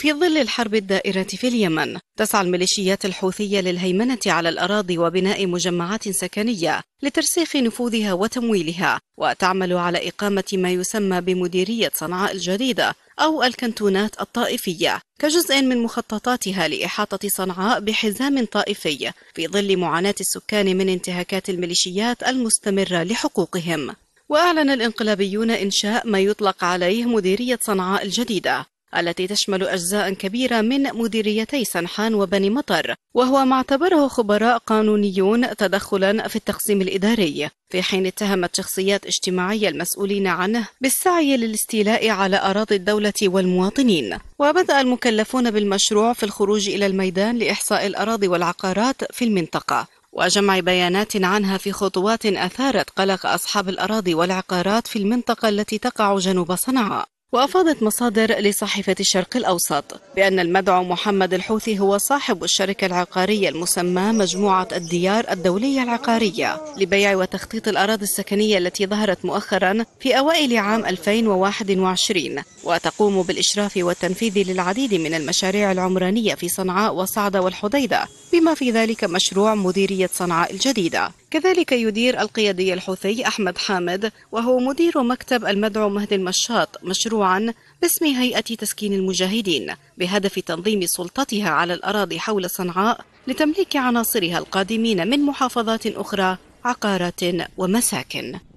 في ظل الحرب الدائرة في اليمن تسعى الميليشيات الحوثية للهيمنة على الأراضي وبناء مجمعات سكنية لترسيخ نفوذها وتمويلها وتعمل على إقامة ما يسمى بمديرية صنعاء الجديدة أو الكنتونات الطائفية كجزء من مخططاتها لإحاطة صنعاء بحزام طائفي في ظل معاناة السكان من انتهاكات الميليشيات المستمرة لحقوقهم وأعلن الانقلابيون إنشاء ما يطلق عليه مديرية صنعاء الجديدة التي تشمل أجزاء كبيرة من مديريتي سنحان وبني مطر وهو ما اعتبره خبراء قانونيون تدخلا في التقسيم الإداري في حين اتهمت شخصيات اجتماعية المسؤولين عنه بالسعي للاستيلاء على أراضي الدولة والمواطنين وبدأ المكلفون بالمشروع في الخروج إلى الميدان لإحصاء الأراضي والعقارات في المنطقة وجمع بيانات عنها في خطوات اثارت قلق اصحاب الاراضي والعقارات في المنطقه التي تقع جنوب صنعاء وأفادت مصادر لصحيفة الشرق الأوسط بأن المدعو محمد الحوثي هو صاحب الشركة العقارية المسمى مجموعة الديار الدولية العقارية لبيع وتخطيط الأراضي السكنية التي ظهرت مؤخرا في أوائل عام 2021 وتقوم بالإشراف والتنفيذ للعديد من المشاريع العمرانية في صنعاء وصعدة والحديدة بما في ذلك مشروع مديرية صنعاء الجديدة كذلك يدير القيادي الحوثي أحمد حامد وهو مدير مكتب المدعو مهدي المشاط مشروعا باسم هيئة تسكين المجاهدين بهدف تنظيم سلطتها على الأراضي حول صنعاء لتمليك عناصرها القادمين من محافظات أخرى عقارات ومساكن